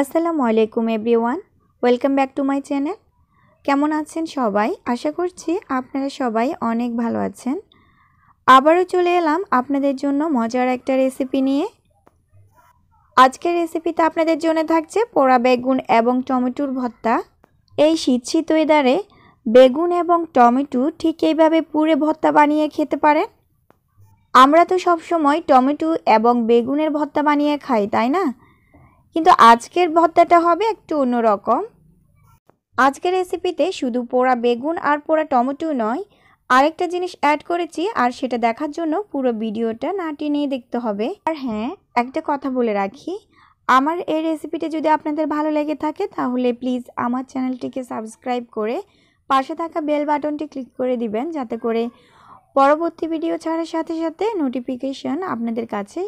আসসালামু আলাইকুম everyone welcome back to my channel কেমন আছেন সবাই আশা করছি আপনারা সবাই অনেক ভালো আছেন আবারও চলে এলাম আপনাদের জন্য মজার একটা রেসিপি নিয়ে আজকের রেসিপিতে আপনাদের জন্য থাকছে পোড়া বেগুন এবং টমেটোর ভর্তা এই শীত শীত ওয়েদারে বেগুন এবং টমেটো ঠিক এইভাবে পুরে ভর্তা বানিয়ে খেতে পারেন আমরা তো সব সময় টমেটো এবং বেগুনের ভর্তা বানিয়ে খাই তাই না কিন্তু আজকের ভর্তাটা হবে একটু অন্যরকম আজকের রেসিপিতে শুধু পোড়া বেগুন আর পোড়া টমেটো নয় আরেকটা জিনিস অ্যাড করেছি আর সেটা দেখার জন্য পুরো ভিডিওটা না টেনেই দেখতে হবে আর হ্যাঁ একটা কথা বলে রাখি আমার এই রেসিপিটা যদি আপনাদের ভালো লেগে থাকে তাহলে প্লিজ আমার চ্যানেলটিকে সাবস্ক্রাইব করে পাশে থাকা বেল বাটনটি ক্লিক করে দিবেন যাতে করে পরবর্তী ভিডিও ছাড়ার সাথে সাথে নোটিফিকেশন আপনাদের কাছে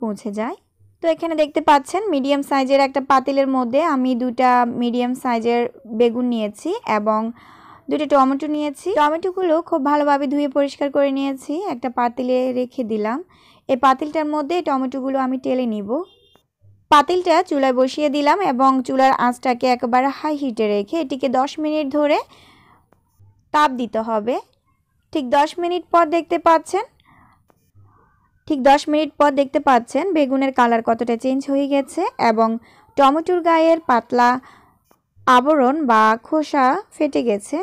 পৌঁছে যায় তো এখানে দেখতে পাচ্ছেন মিডিয়াম সাইজের একটা পাতিলের মধ্যে আমি দুটা মিডিয়াম সাইজের বেগুন নিয়েছি এবং দুটো টমেটো নিয়েছি টমেটোগুলো খুব ভালোভাবে ধুয়ে পরিষ্কার করে নিয়েছি একটা পাতিলে রেখে দিলাম এই পাতিলটার মধ্যে টমেটোগুলো আমি টেলে নিব পাতিলটা চুলায় বসিয়ে দিলাম এবং চুলার আঁচটাকে একেবারে হাই হিটে রেখে এটিকে দশ মিনিট ধরে তাপ দিতে হবে ঠিক দশ মিনিট পর দেখতে পাচ্ছেন ঠিক দশ মিনিট পর দেখতে পাচ্ছেন বেগুনের কালার কতটা চেঞ্জ হয়ে গেছে এবং টমেটোর গায়ের পাতলা আবরণ বা খোসা ফেটে গেছে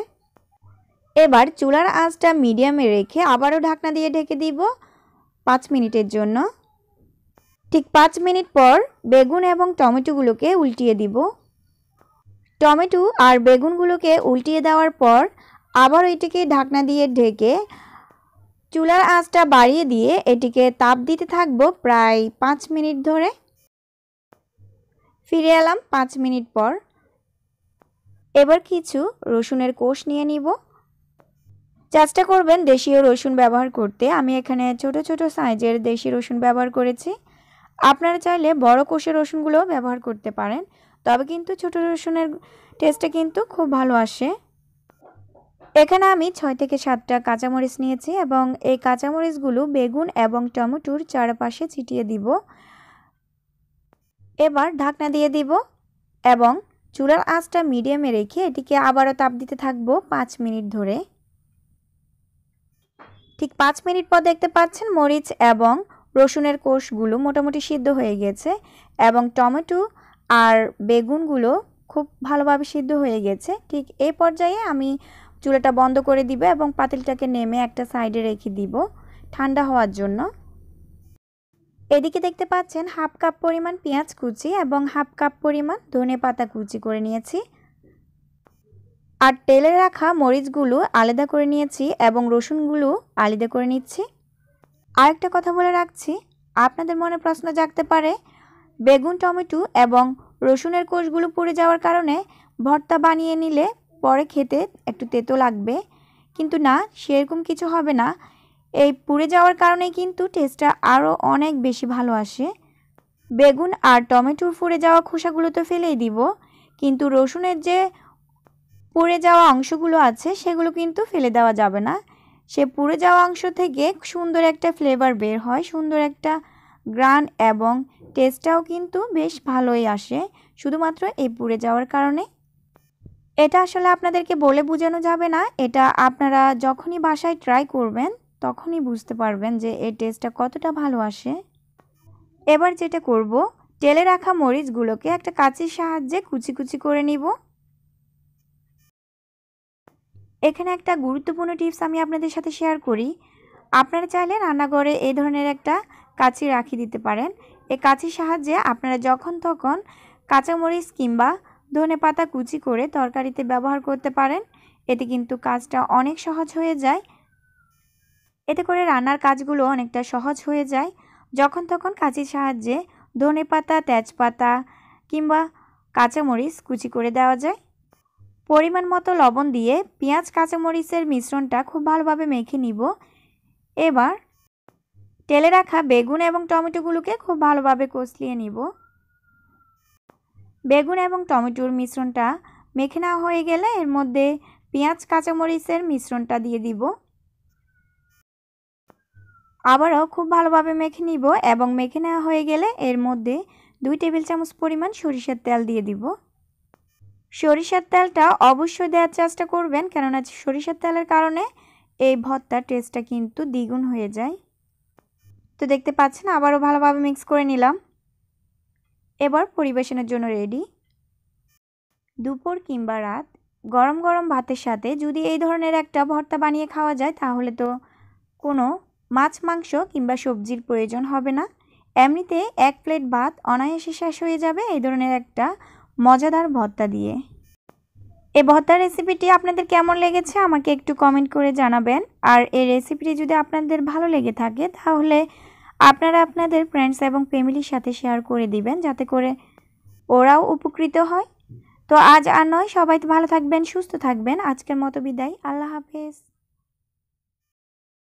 এবার চুলার আঁচটা মিডিয়ামে রেখে আবারও ঢাকনা দিয়ে ঢেকে দিব পাঁচ মিনিটের জন্য ঠিক পাঁচ মিনিট পর বেগুন এবং টমেটোগুলোকে উল্টিয়ে দিব টমেটো আর বেগুনগুলোকে উল্টিয়ে দেওয়ার পর আবার ওইটিকে ঢাকনা দিয়ে ঢেকে চুলার আঁচটা বাড়িয়ে দিয়ে এটিকে তাপ দিতে থাকবো প্রায় পাঁচ মিনিট ধরে ফিরে এলাম পাঁচ মিনিট পর এবার কিছু রসুনের কোষ নিয়ে নিব চেষ্টা করবেন দেশীয় রসুন ব্যবহার করতে আমি এখানে ছোট ছোট সাইজের দেশি রসুন ব্যবহার করেছি আপনারা চাইলে বড় কোষের রসুনগুলোও ব্যবহার করতে পারেন তবে কিন্তু ছোট রসুনের টেস্টটা কিন্তু খুব ভালো আসে এখানে আমি ছয় থেকে সাতটা কাঁচামরিচ নিয়েছি এবং এই কাঁচামরিচগুলো বেগুন এবং টমেটোর চারপাশে ছিটিয়ে দিব এবার ঢাকনা দিয়ে দিব এবং চুলার আঁচটা মিডিয়ামে রেখে এটিকে আবারও তাপ দিতে থাকবো পাঁচ মিনিট ধরে ঠিক পাঁচ মিনিট পর দেখতে পাচ্ছেন মরিচ এবং রসুনের কোষগুলো মোটামুটি সিদ্ধ হয়ে গেছে এবং টমেটো আর বেগুনগুলো খুব ভালোভাবে সিদ্ধ হয়ে গেছে ঠিক এই পর্যায়ে আমি চুলাটা বন্ধ করে দিব এবং পাতিলটাকে নেমে একটা সাইডে রেখে দিব ঠান্ডা হওয়ার জন্য এদিকে দেখতে পাচ্ছেন হাফ কাপ পরিমাণ পেঁয়াজ কুচি এবং হাফ কাপ পরিমাণ ধনে পাতা কুচি করে নিয়েছি আর তেলে রাখা মরিচগুলো আলাদা করে নিয়েছি এবং রসুনগুলো আলাদা করে নিচ্ছি আরেকটা কথা বলে রাখছি আপনাদের মনে প্রশ্ন জাগতে পারে বেগুন টমেটো এবং রসুনের কোষগুলো পুড়ে যাওয়ার কারণে ভর্তা বানিয়ে নিলে পরে খেতে একটু তেতো লাগবে কিন্তু না সেরকম কিছু হবে না এই পুড়ে যাওয়ার কারণে কিন্তু টেস্টটা আরও অনেক বেশি ভালো আসে বেগুন আর টমেটোর পুড়ে যাওয়া খোসাগুলো তো ফেলেই দিব কিন্তু রসুনের যে পুড়ে যাওয়া অংশগুলো আছে সেগুলো কিন্তু ফেলে দেওয়া যাবে না সে পুড়ে যাওয়া অংশ থেকে সুন্দর একটা ফ্লেভার বের হয় সুন্দর একটা গ্রান এবং টেস্টটাও কিন্তু বেশ ভালোই আসে শুধুমাত্র এই পুড়ে যাওয়ার কারণে এটা আসলে আপনাদেরকে বলে বোঝানো যাবে না এটা আপনারা যখনই বাসায় ট্রাই করবেন তখনই বুঝতে পারবেন যে এই টেস্টটা কতটা ভালো আসে এবার যেটা করব টেলে রাখা মরিচগুলোকে একটা কাঁচির সাহায্যে কুচি কুচি করে নিব এখানে একটা গুরুত্বপূর্ণ টিপস আমি আপনাদের সাথে শেয়ার করি আপনারা চাইলে রান্নাঘরে এই ধরনের একটা কাঁচি রাখি দিতে পারেন এই কাঁচির সাহায্যে আপনারা যখন তখন কাঁচামরিচ কিংবা ধনে পাতা কুচি করে তরকারিতে ব্যবহার করতে পারেন এতে কিন্তু কাজটা অনেক সহজ হয়ে যায় এতে করে রান্নার কাজগুলো অনেকটা সহজ হয়ে যায় যখন তখন কাঁচির সাহায্যে ধনে পাতা তেজপাতা কিংবা কাঁচামরিচ কুচি করে দেওয়া যায় পরিমাণ মতো লবণ দিয়ে পেঁয়াজ কাঁচামরিচের মিশ্রণটা খুব ভালোভাবে মেখে নিব এবার তেলে রাখা বেগুন এবং টমেটোগুলোকে খুব ভালোভাবে কষলিয়ে নিব বেগুন এবং টমেটোর মিশ্রণটা মেখে নেওয়া হয়ে গেলে এর মধ্যে পেঁয়াজ কাঁচামরিচের মিশ্রণটা দিয়ে দিব আবারও খুব ভালোভাবে মেখে নিব এবং মেখে নেওয়া হয়ে গেলে এর মধ্যে দুই টেবিল চামচ পরিমাণ সরিষার তেল দিয়ে দিব সরিষার তেলটা অবশ্যই দেওয়ার চেষ্টা করবেন কেননা সরিষার তেলের কারণে এই ভর্তার টেস্টটা কিন্তু দ্বিগুণ হয়ে যায় তো দেখতে পাচ্ছেন আবারও ভালোভাবে মিক্স করে নিলাম এবার পরিবেশনের জন্য রেডি দুপুর কিংবা রাত গরম গরম ভাতের সাথে যদি এই ধরনের একটা ভর্তা বানিয়ে খাওয়া যায় তাহলে তো কোনো মাছ মাংস কিংবা সবজির প্রয়োজন হবে না এমনিতে এক প্লেট ভাত অনায়াসে শেষ হয়ে যাবে এই ধরনের একটা মজাদার ভর্তা দিয়ে এই ভর্তার রেসিপিটি আপনাদের কেমন লেগেছে আমাকে একটু কমেন্ট করে জানাবেন আর এই রেসিপিটি যদি আপনাদের ভালো লেগে থাকে তাহলে আপনারা আপনাদের ফ্রেন্ডস এবং ফ্যামিলির সাথে শেয়ার করে দিবেন যাতে করে ওরাও উপকৃত হয় তো আজ আর নয় সবাই ভালো থাকবেন সুস্থ থাকবেন আজকের মতো বিদায় আল্লাহ হাফেজ